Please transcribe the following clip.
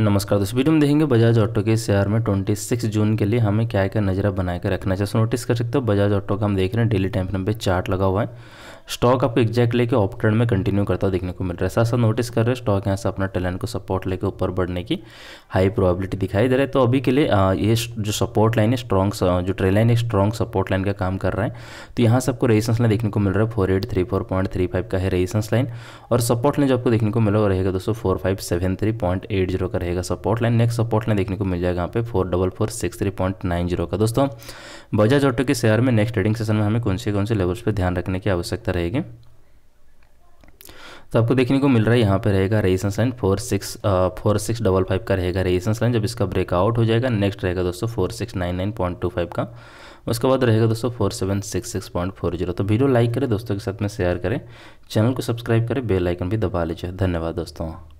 नमस्कार दोस्तों वीडियो में देखेंगे बजाज ऑटो के शेयर में 26 जून के लिए हमें क्या क्या नजरा बनाए के रखना जैसे नोटिस कर सकते हो बजाज ऑटो का हम देख रहे हैं डेली टाइम पे चार्ट लगा हुआ है स्टॉक आपको एग्जैक्ट लेके ऑप ट्रेंड में कंटिन्यू करता देखने को मिल रहा है साथ साथ नोटिस कर रहे हैं स्टॉक यहाँ से अपना टैलेंट को सपोर्ट लेके ऊपर बढ़ने की हाई प्रोबेबिलिटी दिखाई दे रहा है तो अभी के लिए ये जो सपोर्ट लाइन है स्ट्रॉन्ग जो ट्रेल लाइन है स्ट्रॉन्ग सपोर्ट लाइन का काम कर रहा है तो यहाँ से आपको रेजिस्टेंस लाइन देखने को मिल रहा है four eight three four point three five का है रेजिस्टेंस लाइन और सपोर्ट लाइन जो आपको देखने को मिल रहा रहेगा दोस्तों four five seven three point eight zero का रहेगा support line next support line देखने को मिल जाएगा यहाँ पे four double four six three point nine zero का दोस्तों बजाज ऑटो के शेयर में नेक्स्ट ट्रेडिंग सेशन में हमें कौन से कौन से लेवल्स पर ध्यान रखने की आवश्यकता रहेगी तो आपको देखने को मिल रहा है यहाँ पे रहेगा resistance line four six four six double five का रहेगा रेजिस्टेंस लाइन जब इसका ब्रेकआउट हो जाएगा नेक्स्ट रहेगा दोस्तों four six nine nine point two five का उसके बाद रहेगा दोस्तों four seven six six point four zero तो वीडियो लाइक करें दोस्तों के साथ में शेयर करें चैनल को सब्सक्राइब करें बेलाइकन भी दबा लीजिए धन्यवाद दोस्तों